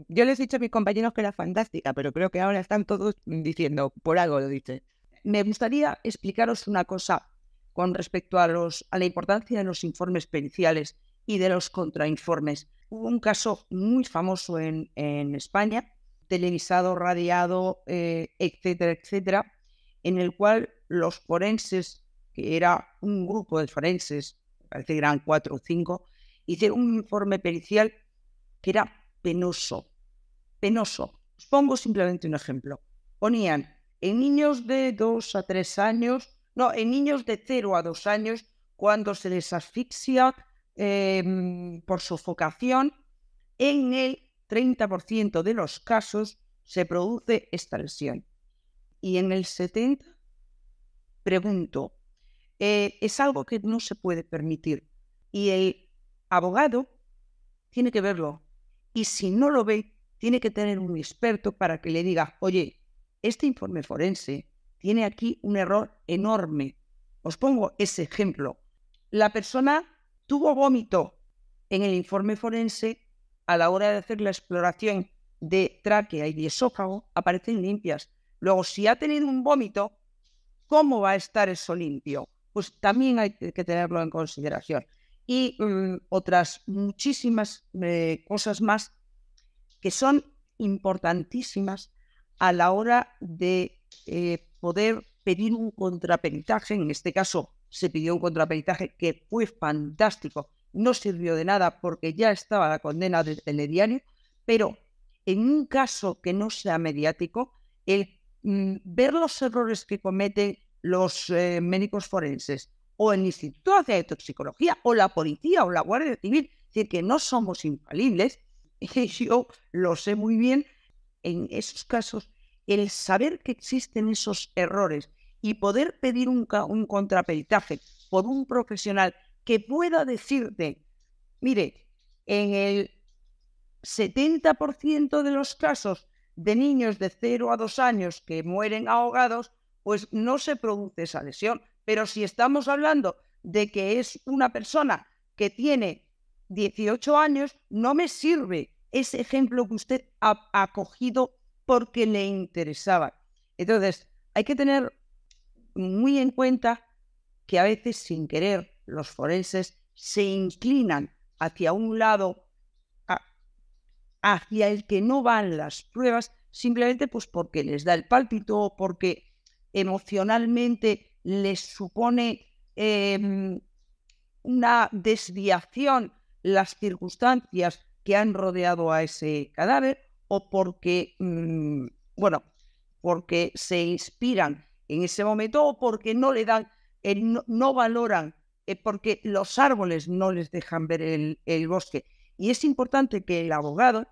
yo les he dicho a mis compañeros que era fantástica, pero creo que ahora están todos diciendo, por algo lo dice. Me gustaría explicaros una cosa con respecto a, los, a la importancia de los informes periciales y de los contrainformes. Hubo un caso muy famoso en, España, televisado, radiado, eh, etcétera, etcétera, en el cual los forenses, que era un grupo de forenses, parece que eran cuatro o cinco, hicieron un informe pericial que era penoso. Penoso. Os pongo simplemente un ejemplo. Ponían en niños de 2 a 3 años, no, en niños de 0 a 2 años, cuando se les asfixia em, por sofocación, en el 30% de los casos se produce esta lesión. Y en el 70%, pregunto, eh, es algo que no se puede permitir. Y el abogado tiene que verlo, y si no lo ve, tiene que tener un experto para que le diga, oye, este informe forense tiene aquí un error enorme. Os pongo ese ejemplo. La persona tuvo vómito en el informe forense a la hora de hacer la exploración de tráquea y de esófago, aparecen limpias. Luego, si ha tenido un vómito, ¿cómo va a estar eso limpio? Pues también hay que tenerlo en consideración y mm, otras muchísimas eh, cosas más que son importantísimas a la hora de eh, poder pedir un contraperitaje. En este caso se pidió un contraperitaje que fue fantástico. No sirvió de nada porque ya estaba la condena del diario pero en un caso que no sea mediático, el mm, ver los errores que cometen los eh, médicos forenses o el Instituto de Toxicología, o la policía, o la Guardia Civil. Es decir, que no somos infalibles. yo lo sé muy bien. En esos casos, el saber que existen esos errores y poder pedir un, un contraperitaje por un profesional que pueda decirte, mire, en el 70% de los casos de niños de 0 a 2 años que mueren ahogados, pues no se produce esa lesión. Pero si estamos hablando de que es una persona que tiene 18 años, no me sirve ese ejemplo que usted ha, cogido porque le interesaba. Entonces, hay que tener muy en cuenta que a veces sin querer los forenses se inclinan hacia un lado hacia el que no van las pruebas simplemente pues porque les da el pálpito o porque emocionalmente les supone em, una desviación las circunstancias que han rodeado a ese cadáver o porque, mm, bueno, porque se inspiran en ese momento o porque no le dan, no, valoran, eh, porque los árboles no les dejan ver el bosque. Y es importante que el abogado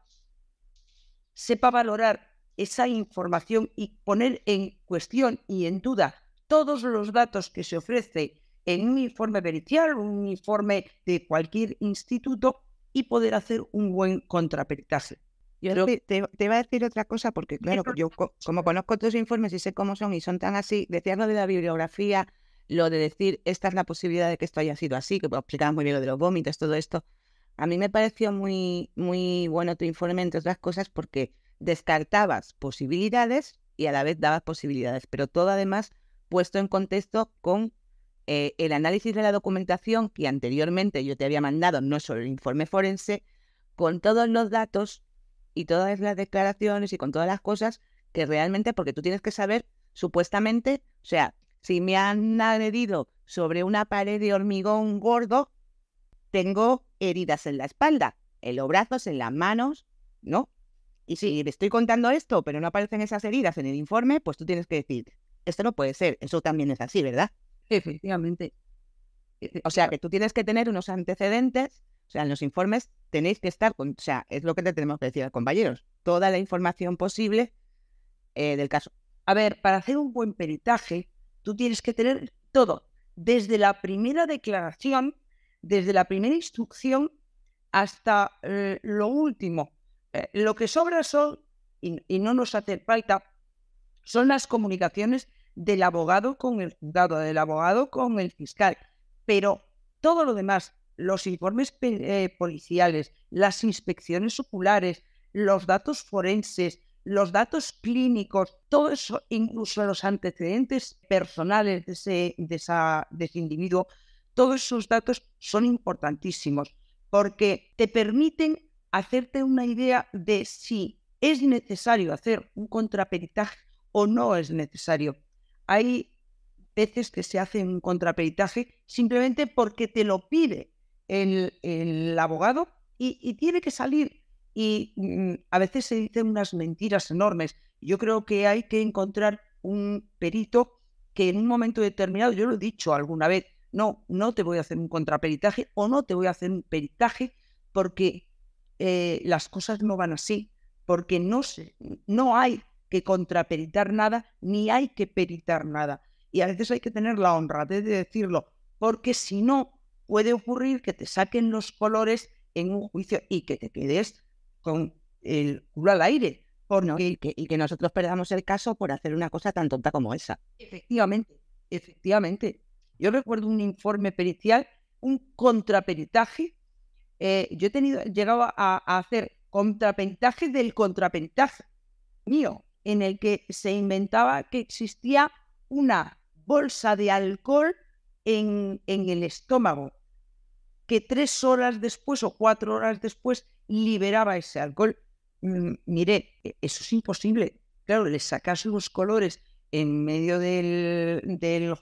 sepa valorar esa información y poner en cuestión y en duda todos los datos que se ofrece en un informe pericial, un informe de cualquier instituto y poder hacer un buen contraperitaje. Yo te, te, va a decir otra cosa, porque claro, yo como conozco tus informes y sé cómo son y son tan así, decías lo de la bibliografía, lo de decir, esta es la posibilidad de que esto haya sido así, que explicabas muy bien lo de los vómitos, todo esto. A mí me pareció muy, muy bueno tu informe, entre otras cosas, porque descartabas posibilidades y a la vez dabas posibilidades, pero todo además puesto en contexto con eh, el análisis de la documentación que anteriormente yo te había mandado, no solo el informe forense, con todos los datos y todas las declaraciones y con todas las cosas que realmente, porque tú tienes que saber, supuestamente, o sea, si me han agredido sobre una pared de hormigón gordo, tengo heridas en la espalda, en los brazos, en las manos, ¿no? Y si le estoy contando esto, pero no aparecen esas heridas en el informe, pues tú tienes que decir, esto no puede ser, eso también es así, ¿verdad? Efectivamente. E, e, o sea, que tú tienes que tener unos antecedentes, o sea, en los informes tenéis que estar, con, o sea, es lo que te tenemos que decir, compañeros, toda la información posible eh, del caso. A ver, para hacer un buen peritaje, tú tienes que tener todo, desde la primera declaración, desde la primera instrucción hasta eh, lo último. Eh, lo que sobra son, y, y no nos hace falta son las comunicaciones del abogado con el juzgado, del abogado con el fiscal, pero todo lo demás, los informes eh, policiales, las inspecciones oculares, los datos forenses, los datos clínicos, todo eso, incluso los antecedentes personales de ese, de esa, de ese individuo, todos esos datos son importantísimos porque te permiten hacerte una idea de si es necesario hacer un contraperitaje o no es necesario. Hay veces que se hace un contraperitaje simplemente porque te lo pide el, abogado y, tiene que salir. Y mm, a veces se dicen unas mentiras enormes. Yo creo que hay que encontrar un perito que en un momento determinado, yo lo he dicho alguna vez, no, no te voy a hacer un contraperitaje o no te voy a hacer un peritaje porque eh, las cosas no van así, porque no, se, no hay que contraperitar nada, ni hay que peritar nada. Y a veces hay que tener la honra de decirlo, porque si no, puede ocurrir que te saquen los colores en un juicio y que te quedes con el culo al aire. y, que, nosotros perdamos el caso por hacer una cosa tan tonta como esa. Efectivamente, efectivamente. Yo recuerdo un informe pericial, un contraperitaje. Eh, yo he tenido, llegaba a, hacer contraperitaje del contraperitaje mío en el que se inventaba que existía una bolsa de alcohol en, el estómago, que tres horas después o cuatro horas después liberaba ese alcohol. Mm, mire, e-, eso es imposible. Claro, le sacas los colores en medio del,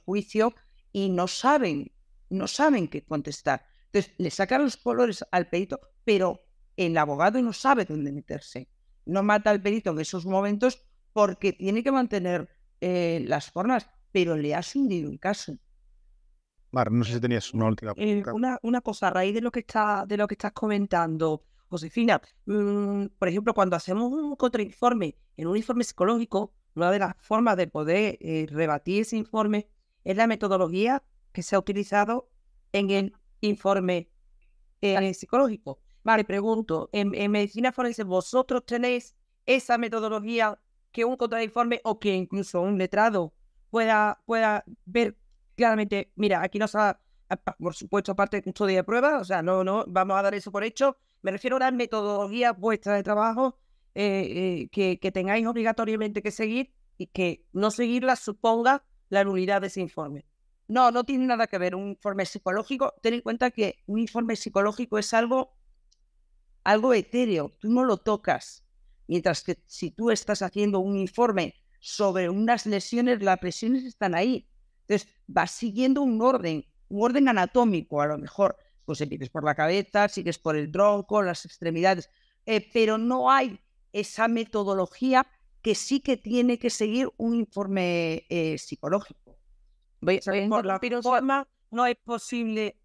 juicio y no saben, no saben qué contestar. Entonces, le sacan los colores al perito, pero el abogado no sabe dónde meterse. No mata al perito en esos momentos porque tiene que mantener eh, las formas, pero le ha hundido un caso. Vale, no sé si tenías una eh, última eh, pregunta. una, cosa, a raíz de lo que está, de lo que estás comentando, Josefina, mm, por ejemplo, cuando hacemos un contrainforme en un informe psicológico, una de las formas de poder rebatir ese informe es la metodología que se ha utilizado en el informe psicológico. Vale, pregunto, en, en medicina forense, ¿vosotros tenéis esa metodología un informe o que incluso un letrado pueda, pueda ver claramente, mira, aquí no ha, ah, por supuesto, aparte de custodia de prueba o sea, no, no, vamos a dar eso por hecho. Me refiero a una metodología vuestra de trabajo eh, eh, que, que tengáis obligatoriamente que seguir y que no seguirla suponga la nulidad de ese informe. No, no tiene nada que ver un informe psicológico. Ten en cuenta que un informe psicológico es algo, algo etéreo. Tú no lo tocas. Mientras que si tú estás haciendo un informe sobre unas lesiones, las presiones están ahí. Entonces, vas siguiendo un orden, un orden anatómico a lo mejor. Pues empiezas por la cabeza, sigues por el tronco, las extremidades, eh, pero no hay esa metodología que sí que tiene que seguir un informe eh, psicológico. por la forma no es posible,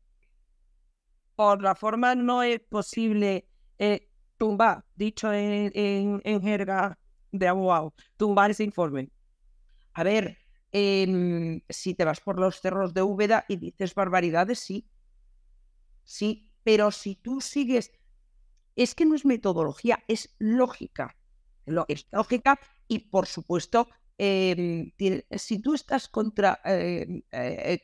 por la forma no es posible eh, tumba, dicho en, en, jerga de abogado, tumba ese informe. A ver, si te vas por los cerros de Úbeda y dices barbaridades, sí. Sí, pero si tú sigues, es que no es metodología, es lógica. Es lógica y por supuesto, em, si tú estás contra, em, eh,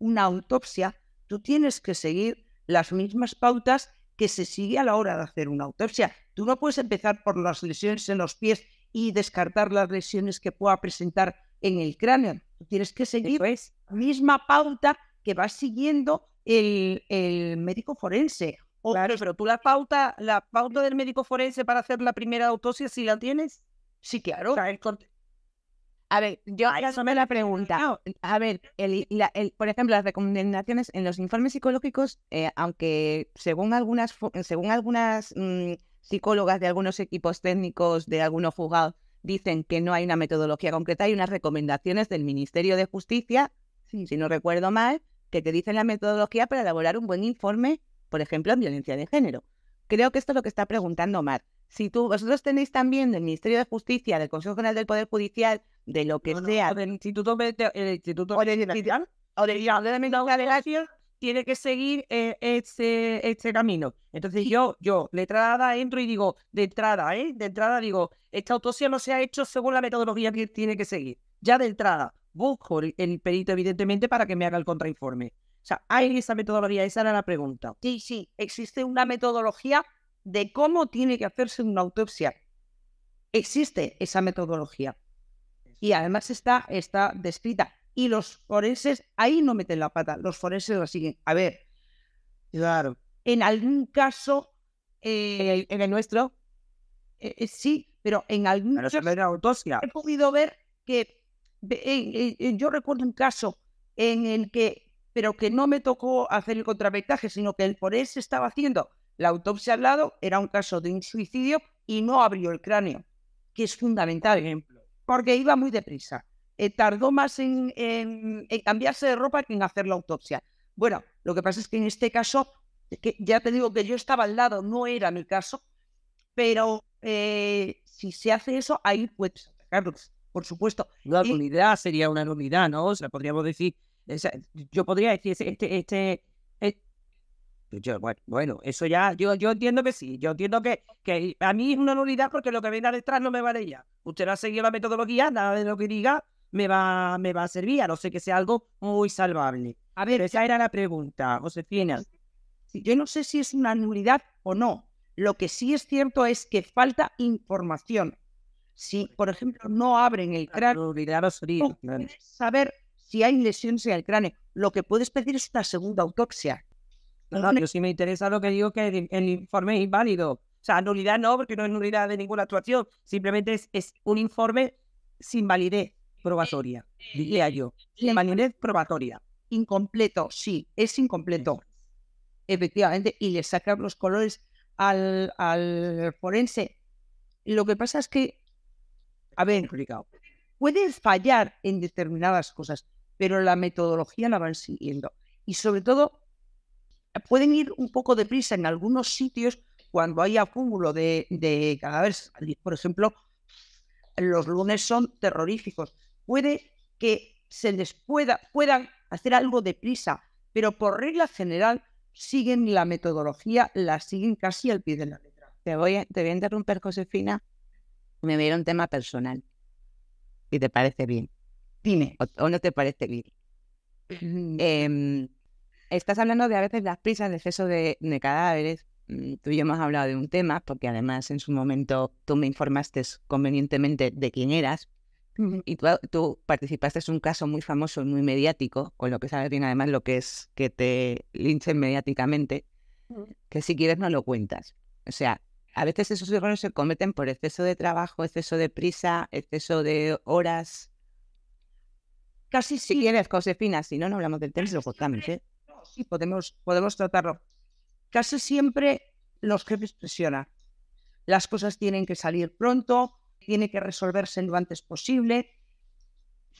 una autopsia, tú tienes que seguir las mismas pautas que se sigue a la hora de hacer una autopsia. Tú no puedes empezar por las lesiones en los pies y descartar las lesiones que pueda presentar en el cráneo. Tú tienes que seguir la misma pauta que va siguiendo el, médico forense. claro, pero tú la pauta, la pauta del médico forense para hacer la primera autopsia, si la tienes. Sí, claro. A ver, yo me la pregunta. A ver, el, la, el, por ejemplo, las recomendaciones en los informes psicológicos, eh, aunque según algunas, según algunas mm, psicólogas de algunos equipos técnicos de algunos juzgados dicen que no hay una metodología concreta, hay unas recomendaciones del Ministerio de Justicia, si no recuerdo mal, que te dicen la metodología para elaborar un buen informe, por ejemplo, en violencia de género. Creo que esto es lo que está preguntando Mar si tú, vosotros tenéis también del Ministerio de Justicia, del Consejo General del Poder Judicial, de lo que sea. del Instituto, el Instituto o del Instituto de la tiene que seguir eh, ese este, camino. Entonces yo, yo, letrada, entro y digo, de entrada, ¿eh? De entrada digo, esta autopsia no se ha hecho según la metodología que tiene que seguir. Ya de entrada, busco el, el perito, evidentemente, para que me haga el contrainforme. O sea, hay esa metodología, esa era la pregunta. Sí, sí, existe una metodología de cómo tiene que hacerse una autopsia. Existe esa metodología y además está, está descrita. Y los forenses ahí no meten la pata, los forenses la siguen. A ver, claro. en algún caso... Eh, ¿En, el, nuestro? Eh, eh, sí, pero en algún caso autopsia. he podido ver que... yo recuerdo un caso en el que, pero que no me tocó hacer el contraventaje, sino que el forense estaba haciendo la autopsia al lado era un caso de un suicidio y no abrió el cráneo, que es fundamental, ¿eh? porque iba muy deprisa. Eh, tardó más en, cambiarse de ropa que en hacer la autopsia. Bueno, lo que pasa es que en este caso, que ya te digo que yo estaba al lado, no era mi caso, pero eh, si se hace eso, ahí puedes atacarlos, por supuesto. La nulidad sería una nulidad, ¿no? O sea, podríamos decir, yo podría decir, este, este, este bueno, eso ya, yo, yo entiendo que sí, yo entiendo que, que a mí es una nulidad porque lo que venga detrás no me vale ya. Usted va ha seguido la metodología, nada de lo que diga me va, me va a servir, a no ser que sea algo muy salvable. A ver, esa era la pregunta, Josefina. Yo no sé si es una nulidad o no. Lo que sí es cierto es que falta información. Si, por ejemplo, no abren el cráneo, no puedes saber si hay lesiones en el cráneo. Lo que puedes pedir es una segunda autopsia no, yo sí me interesa lo que digo que el, informe es inválido. O sea, nulidad no, porque no es nulidad de ninguna actuación. Simplemente es, es un informe sin validez probatoria, diría yo. Sin validez probatoria. Incompleto, sí, es incompleto. Efectivamente, y le saca los colores al, forense. Lo que pasa es que, a ver, pueden fallar en determinadas cosas, pero la metodología la van siguiendo. Y sobre todo, pueden ir un poco deprisa en algunos sitios cuando hay acúmulo de, de cadáveres. Por ejemplo, los lunes son terroríficos. Puede que se les pueda, puedan hacer algo deprisa, pero por regla general siguen la metodología, la siguen casi al pie de la letra. Te voy a, te voy a interrumpir, Josefina. Me viene un tema personal. Si te parece bien. Dime. O, no te parece bien estás hablando de a veces las prisas, el exceso de, cadáveres. Mm, tú y yo hemos hablado de un tema, porque además en su momento tú me informaste convenientemente de quién eras. Y tú, participaste en un caso muy famoso, muy mediático, con lo que sabes bien además lo que es que te linchen mediáticamente, que si quieres no lo cuentas. O sea, a veces esos errores se cometen por exceso de trabajo, exceso de prisa, exceso de horas. Casi si quieres, Josefina, si no, no hablamos del tema, lo justamente y podemos, podemos tratarlo. Casi siempre los jefes presionan. Las cosas tienen que salir pronto, tiene que resolverse lo antes posible.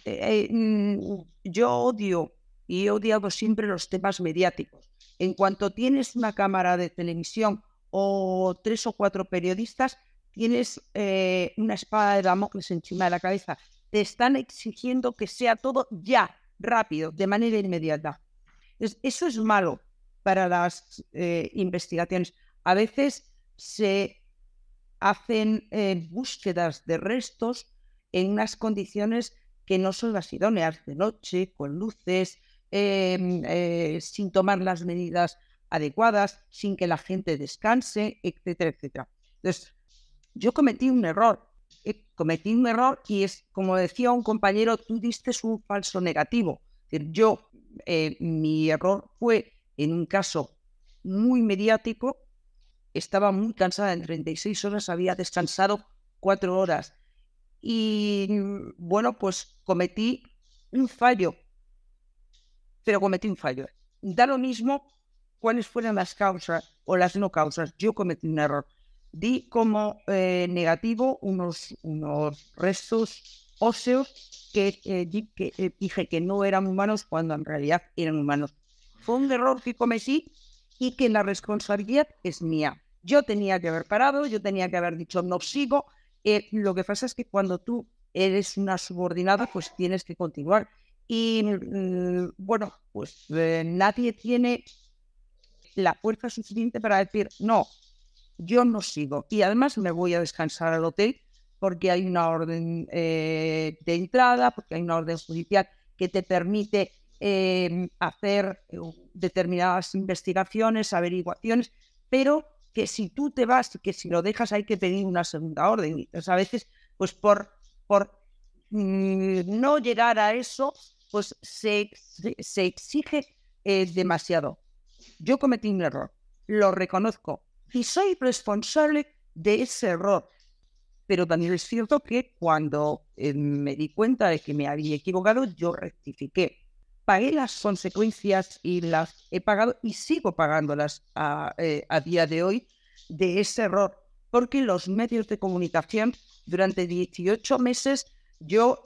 Eh, eh, mm, yo odio y he odiado siempre los temas mediáticos. En cuanto tienes una cámara de televisión o tres o cuatro periodistas, tienes eh, una espada de Damocles encima de la cabeza. Te están exigiendo que sea todo ya, rápido, de manera inmediata. Eso es malo para las eh, investigaciones. A veces se hacen eh, búsquedas de restos en unas condiciones que no son las idóneas, de noche, con luces, em, eh, sin tomar las medidas adecuadas, sin que la gente descanse, etcétera, etcétera. Entonces, yo cometí un error cometí un error y es, como decía un compañero, tú diste un falso negativo. Es decir, yo eh, mi error fue en un caso muy mediático, estaba muy cansada, en 36 horas había descansado 4 horas. Y bueno, pues cometí un fallo, pero cometí un fallo. Da lo mismo cuáles fueran las causas o las no causas, yo cometí un error. Di como eh, negativo unos, unos restos óseos que, eh, eh, dije que no eran humanos cuando en realidad eran humanos. Fue un error que cometí y que la responsabilidad es mía. Yo tenía que haber parado, yo tenía que haber dicho no sigo. Eh, lo que pasa es que cuando tú eres una subordinada, pues tienes que continuar. Y mm, bueno, pues nadie tiene la fuerza suficiente para decir no, yo no sigo. Y además me voy a descansar al hotel porque hay una orden eh, de entrada, porque hay una orden judicial que te permite em, hacer eh, determinadas investigaciones, averiguaciones, pero que si tú te vas, que si lo dejas hay que pedir una segunda orden. Entonces, pues, a veces, pues por, por mm, no llegar a eso, pues se, exige eh, demasiado. Yo cometí un error, lo reconozco y soy responsable de ese error. Pero también es cierto que cuando eh, me di cuenta de que me había equivocado, yo rectifiqué. Pagué las consecuencias y las he pagado y sigo pagándolas a, eh, a día de hoy de ese error, porque los medios de comunicación durante 18 meses yo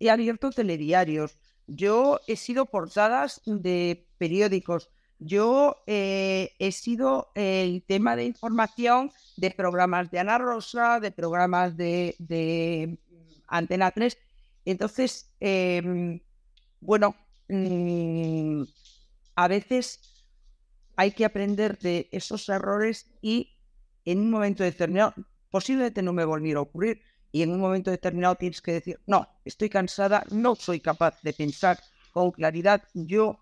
he abierto telediarios, yo he sido portadas de periódicos, yo eh, he sido el tema de información de programas de Ana Rosa, de programas de, Antena 3. Entonces, em, bueno, mm, a veces hay que aprender de esos errores y en un momento determinado, posiblemente no me volviera a ocurrir, y en un momento determinado tienes que decir, no, estoy cansada, no soy capaz de pensar con claridad, yo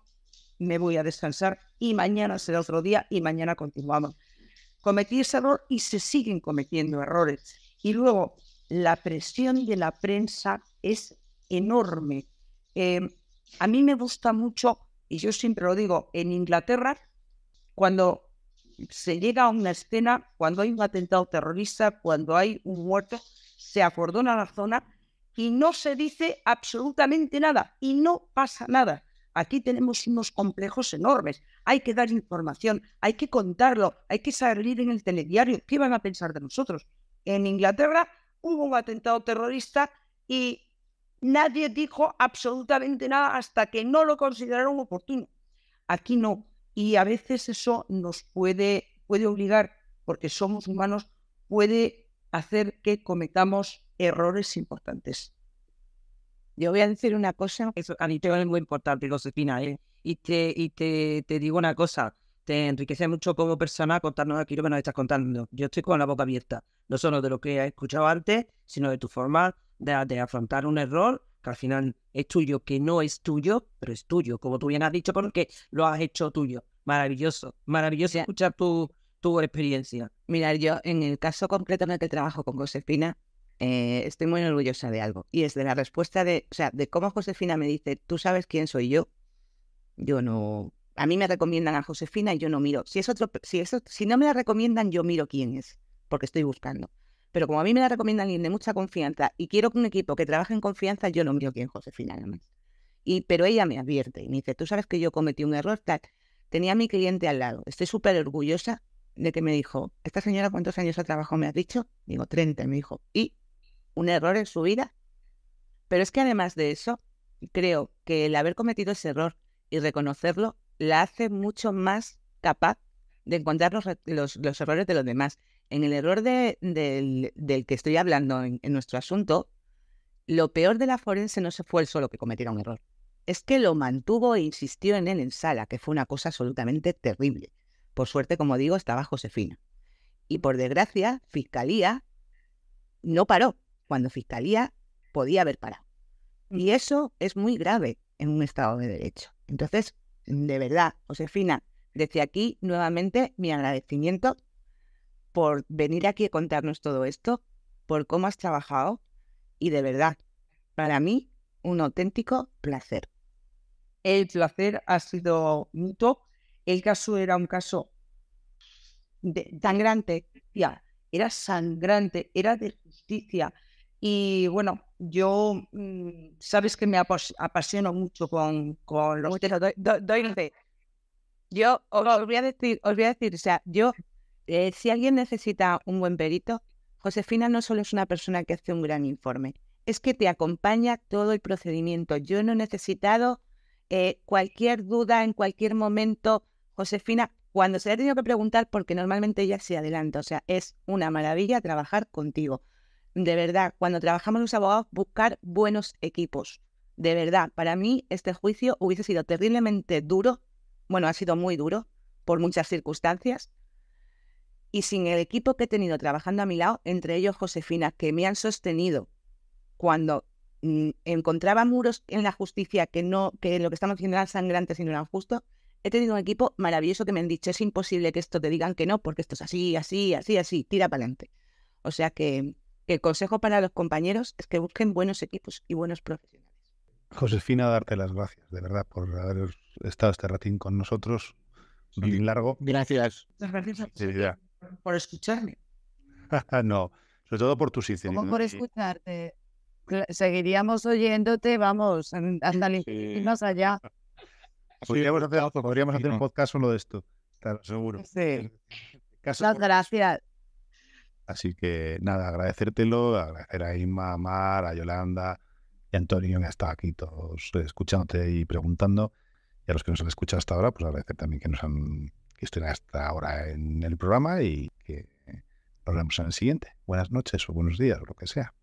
me voy a descansar y mañana será otro día y mañana continuamos. Cometí ese error y se siguen cometiendo errores. Y luego, la presión de la prensa es enorme. Em, a mí me gusta mucho, y yo siempre lo digo, en Inglaterra, cuando se llega a una escena, cuando hay un atentado terrorista, cuando hay un muerto, se acordona la zona y no se dice absolutamente nada y no pasa nada. Aquí tenemos unos complejos enormes. Hay que dar información, hay que contarlo, hay que salir en el telediario. ¿Qué van a pensar de nosotros? En Inglaterra hubo un atentado terrorista y nadie dijo absolutamente nada hasta que no lo consideraron oportuno. Aquí no. Y a veces eso nos puede, puede obligar, porque somos humanos, puede hacer que cometamos errores importantes. Yo voy a decir una cosa. Eso, te es muy importante, Josefina. ¿eh? Y, te, y te, digo una cosa te enriquece mucho como persona contarnos aquí lo que nos estás contando. Yo estoy con la boca abierta, no solo de lo que he escuchado antes, sino de tu forma de, afrontar un error que al final es tuyo, que no es tuyo, pero es tuyo, como tú bien has dicho, porque lo has hecho tuyo. Maravilloso, maravilloso escuchar tu, tu experiencia. Mira, yo en el caso concreto en el que trabajo con Josefina, eh, estoy muy orgullosa de algo. Y es de la respuesta de, o sea, de cómo Josefina me dice, tú sabes quién soy yo. Yo no, a mí me recomiendan a Josefina y yo no miro. Si es otro, si eso, si no me la recomiendan, yo miro quién es, porque estoy buscando. Pero como a mí me la recomiendan alguien de mucha confianza y quiero un equipo que trabaje en confianza, yo no miro quién es Josefina nada más. Y, pero ella me advierte y me dice, tú sabes que yo cometí un error, tal. Tenía a mi cliente al lado. Estoy súper orgullosa de que me dijo, esta señora, ¿cuántos años ha trabajado? Me ha dicho. Digo, 30. Me dijo, ¿y un error en su vida. Pero es que además de eso, creo que el haber cometido ese error y reconocerlo la hace mucho más capaz de encontrar los, errores de los demás. En el error del, que estoy hablando en, en nuestro asunto, lo peor de la forense no se fue el solo que cometiera un error. Es que lo mantuvo e insistió en él en sala, que fue una cosa absolutamente terrible. Por suerte, como digo, estaba Josefina. Y por desgracia, Fiscalía no paró cuando Fiscalía podía haber parado. Mm. Y eso es muy grave en un Estado de Derecho. Entonces, de verdad, Josefina, desde aquí nuevamente mi agradecimiento por venir aquí a contarnos todo esto, por cómo has trabajado y de verdad, para mí, un auténtico placer. El placer ha sido mutuo. El caso era un caso de, grande era sangrante, era de justicia, y bueno, yo, mm, sabes que me apasiono mucho con, con los Yo os, voy a decir, os voy a decir, o sea, yo, eh, si alguien necesita un buen perito, Josefina no solo es una persona que hace un gran informe, es que te acompaña todo el procedimiento. Yo no he necesitado eh, cualquier duda en cualquier momento. Josefina, cuando se ha tenido que preguntar, porque normalmente ella se adelanta, o sea, es una maravilla trabajar contigo de verdad, cuando trabajamos los abogados, buscar buenos equipos. De verdad, para mí este juicio hubiese sido terriblemente duro, bueno, ha sido muy duro por muchas circunstancias, y sin el equipo que he tenido trabajando a mi lado, entre ellos Josefina, que me han sostenido cuando mm, encontraba muros en la justicia que no, que lo que estamos haciendo era sangrante sino no eran he tenido un equipo maravilloso que me han dicho, es imposible que esto te digan que no, porque esto es así, así, así, así, tira para adelante. O sea que el consejo para los compañeros es que busquen buenos equipos y buenos profesionales. Josefina, darte las gracias, de verdad, por haber estado este ratín con nosotros. Bien largo. Gracias. gracias por escucharme. no, sobre todo por tu sinceridad. ¿Cómo por escucharte? Seguiríamos oyéndote, vamos, hasta más allá. Podríamos hacer, un podcast solo de esto, seguro. Sí. Muchas este gracias. Así que nada, agradecértelo, agradecer a Inma, a Mar, a Yolanda y a Antonio que está aquí todos escuchándote y preguntando. Y a los que nos han escuchado hasta ahora, pues agradecer también que nos han que estén hasta ahora en el programa y que nos vemos en el siguiente. Buenas noches o buenos días, o lo que sea.